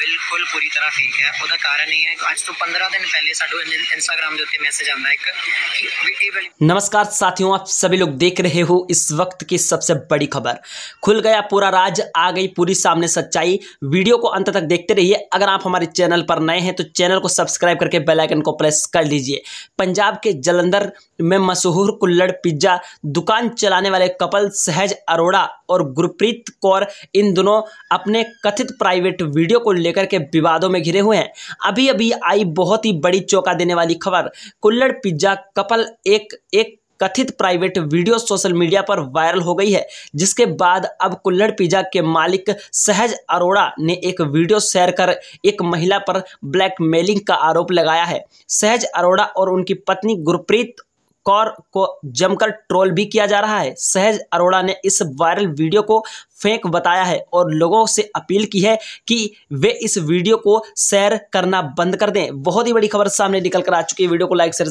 ਬਿਲਕੁਲ ਪੂਰੀ ਤਰ੍ਹਾਂ ਫੇਕ ਹੈ ਉਹਦਾ ਕਾਰਨ ਇਹ ਹੈ ਅੱਜ ਤੋਂ 15 ਦਿਨ ਪਹਿਲੇ ਸਾਡੋ ਇੰਸਟਾਗ੍ਰam ਦੇ ਉੱਤੇ ਮੈਸੇਜ ਆਂਦਾ ਇੱਕ नमस्कार साथियों आप सभी लोग देख रहे हो इस वक्त की सबसे बड़ी खबर खुल गया पूरा राज आ गई पूरी सामने सच्चाई वीडियो को अंत तक देखते रहिए अगर आप हमारे चैनल पर नए हैं तो चैनल को सब्सक्राइब करके बेल आइकन को प्रेस कर लीजिए पंजाब के जलंधर में मशहूर कुल्लड़ पिज्जा दुकान चलाने वाले कपल सहज अरोड़ा और गुरप्रीत कौर इन दोनों अपने कथित प्राइवेट वीडियो को लेकर लेकर के विवादों में घिरे हुए हैं अभी अभी आई बहुत ही बड़ी चौंका देने वाली खबर कुल्लड़ पिज्जा कपल एक एक कथित प्राइवेट वीडियो सोशल मीडिया पर वायरल हो गई है जिसके बाद अब कुल्लड़ पिज्जा के मालिक सहज अरोड़ा ने एक वीडियो शेयर कर एक महिला पर ब्लैकमेलिंग का आरोप लगाया है सहज अरोड़ा और उनकी पत्नी गुरप्रीत कौर को जमकर ट्रोल भी किया जा रहा है सहज अरोड़ा ने इस वायरल वीडियो को फेंक बताया है और लोगों से अपील की है कि वे इस वीडियो को शेयर करना बंद कर दें बहुत ही बड़ी खबर सामने निकल कर आ चुकी है वीडियो को लाइक शेयर